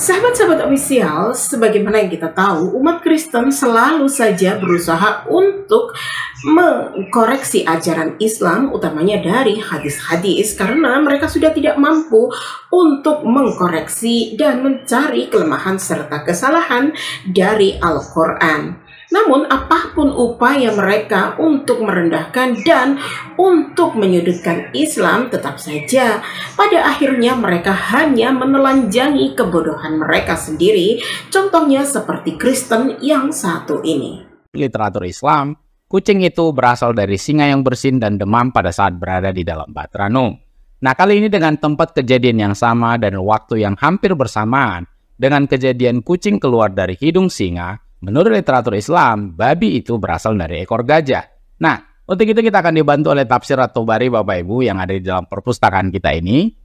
Sahabat-sahabat ofisial, sebagaimana yang kita tahu, umat Kristen selalu saja berusaha untuk mengkoreksi ajaran Islam, utamanya dari hadis-hadis, karena mereka sudah tidak mampu untuk mengkoreksi dan mencari kelemahan serta kesalahan dari Al-Quran. Namun apapun upaya mereka untuk merendahkan dan untuk menyudutkan Islam tetap saja pada akhirnya mereka hanya menelanjangi kebodohan mereka sendiri contohnya seperti Kristen yang satu ini. Literatur Islam, kucing itu berasal dari singa yang bersin dan demam pada saat berada di dalam Batranu. Nah kali ini dengan tempat kejadian yang sama dan waktu yang hampir bersamaan dengan kejadian kucing keluar dari hidung singa, Menurut literatur Islam, babi itu berasal dari ekor gajah. Nah, untuk itu kita akan dibantu oleh tafsir atau bari Bapak Ibu yang ada di dalam perpustakaan kita ini.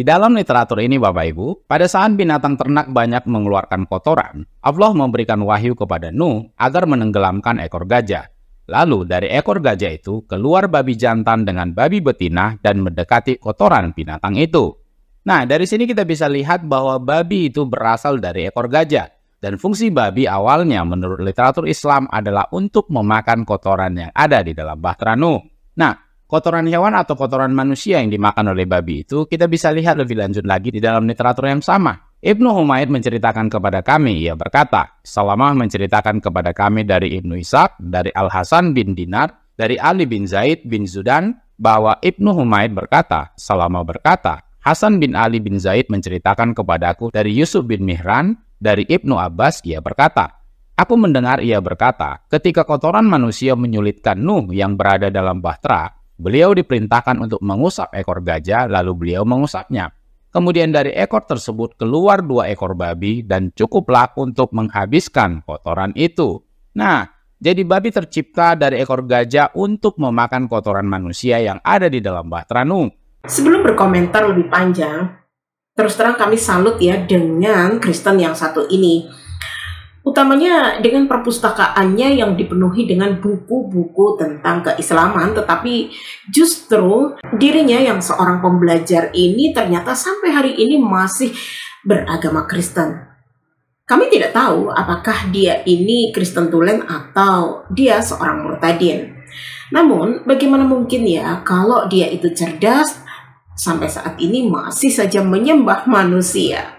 Di dalam literatur ini Bapak Ibu, pada saat binatang ternak banyak mengeluarkan kotoran, Allah memberikan wahyu kepada Nuh agar menenggelamkan ekor gajah. Lalu dari ekor gajah itu keluar babi jantan dengan babi betina dan mendekati kotoran binatang itu. Nah, dari sini kita bisa lihat bahwa babi itu berasal dari ekor gajah. Dan fungsi babi awalnya menurut literatur Islam adalah untuk memakan kotoran yang ada di dalam bahtera Nuh. Nah, kotoran hewan atau kotoran manusia yang dimakan oleh babi itu kita bisa lihat lebih lanjut lagi di dalam literatur yang sama. Ibnu Humaid menceritakan kepada kami, ia berkata, Salamah menceritakan kepada kami dari Ibnu Ishaq, dari Al-Hasan bin Dinar, dari Ali bin Zaid bin Zudan, bahwa Ibnu Humaid berkata, Salamah berkata, Hasan bin Ali bin Zaid menceritakan kepadaku dari Yusuf bin Mihran, dari Ibnu Abbas, ia berkata, Aku mendengar ia berkata, ketika kotoran manusia menyulitkan Nuh yang berada dalam bahtera, Beliau diperintahkan untuk mengusap ekor gajah, lalu beliau mengusapnya. Kemudian dari ekor tersebut keluar dua ekor babi dan cukuplah untuk menghabiskan kotoran itu. Nah, jadi babi tercipta dari ekor gajah untuk memakan kotoran manusia yang ada di dalam Bahtranu. Sebelum berkomentar lebih panjang, terus terang kami salut ya dengan Kristen yang satu ini utamanya dengan perpustakaannya yang dipenuhi dengan buku-buku tentang keislaman tetapi justru dirinya yang seorang pembelajar ini ternyata sampai hari ini masih beragama Kristen. Kami tidak tahu apakah dia ini Kristen Tulen atau dia seorang murtadin. Namun, bagaimana mungkin ya kalau dia itu cerdas sampai saat ini masih saja menyembah manusia?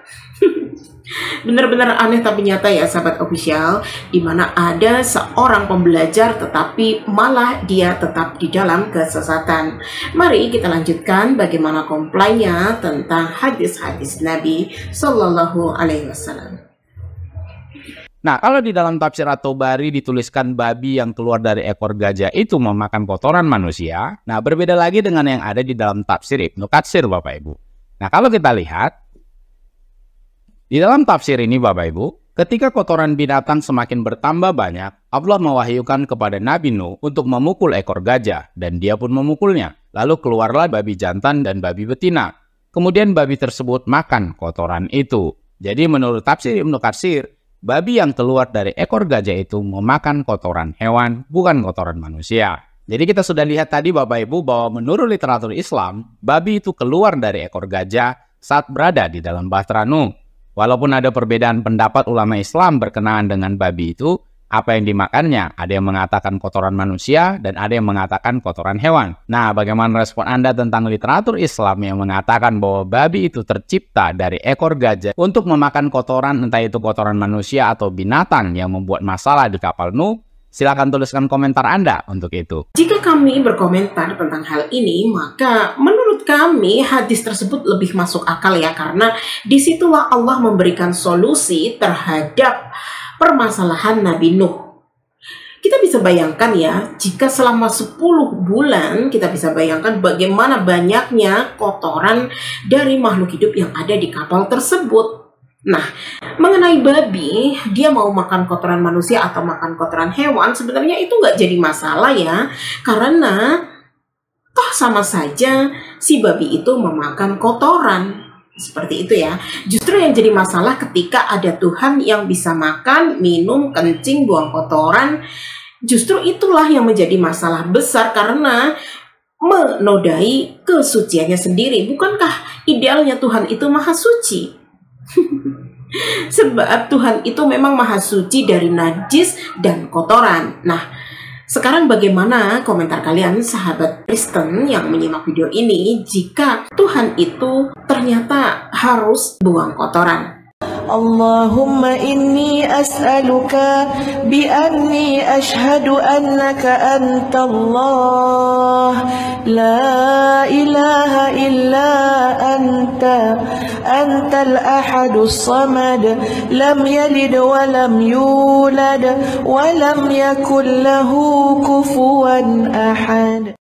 Benar-benar aneh tapi nyata ya sahabat official, di mana ada seorang pembelajar tetapi malah dia tetap di dalam kesesatan. Mari kita lanjutkan bagaimana komplainnya tentang hadis-hadis Nabi Sallallahu Alaihi Wasallam. Nah, kalau di dalam tafsir atau bari dituliskan babi yang keluar dari ekor gajah itu memakan kotoran manusia, nah berbeda lagi dengan yang ada di dalam tafsir Ibnu Katsir Bapak Ibu. Nah, kalau kita lihat, di dalam tafsir ini Bapak Ibu, ketika kotoran binatang semakin bertambah banyak, Allah mewahyukan kepada Nabi Nuh untuk memukul ekor gajah dan dia pun memukulnya. Lalu keluarlah babi jantan dan babi betina. Kemudian babi tersebut makan kotoran itu. Jadi menurut tafsir Ibnu Katsir, babi yang keluar dari ekor gajah itu memakan kotoran hewan, bukan kotoran manusia. Jadi kita sudah lihat tadi Bapak Ibu bahwa menurut literatur Islam, babi itu keluar dari ekor gajah saat berada di dalam bahtera Nuh. Walaupun ada perbedaan pendapat ulama Islam berkenaan dengan babi itu, apa yang dimakannya. Ada yang mengatakan kotoran manusia dan ada yang mengatakan kotoran hewan. Nah, bagaimana respon Anda tentang literatur Islam yang mengatakan bahwa babi itu tercipta dari ekor gajah untuk memakan kotoran entah itu kotoran manusia atau binatang yang membuat masalah di kapal Nuh Silahkan tuliskan komentar Anda untuk itu. Jika kami berkomentar tentang hal ini, maka menurut kami hadis tersebut lebih masuk akal ya karena disitulah Allah memberikan solusi terhadap permasalahan Nabi Nuh kita bisa bayangkan ya, jika selama 10 bulan kita bisa bayangkan bagaimana banyaknya kotoran dari makhluk hidup yang ada di kapal tersebut. Nah, mengenai babi, dia mau makan kotoran manusia atau makan kotoran hewan, sebenarnya itu nggak jadi masalah ya, karena toh sama saja si babi itu memakan kotoran. Seperti itu ya. Justru yang jadi masalah ketika ada Tuhan yang bisa makan, minum, kencing, buang kotoran. Justru itulah yang menjadi masalah besar karena menodai kesuciannya sendiri. Bukankah idealnya Tuhan itu maha suci? Sebab Tuhan itu memang maha suci dari najis dan kotoran. Nah, sekarang bagaimana komentar kalian sahabat Kristen yang menyimak video ini jika Tuhan itu ternyata harus buang kotoran? اللهم إني أسألك بأني أشهد أنك أنت الله لا إله إلا أنت أنت الأحد الصمد لم يلد ولم يولد ولم يكن له كفوا أحد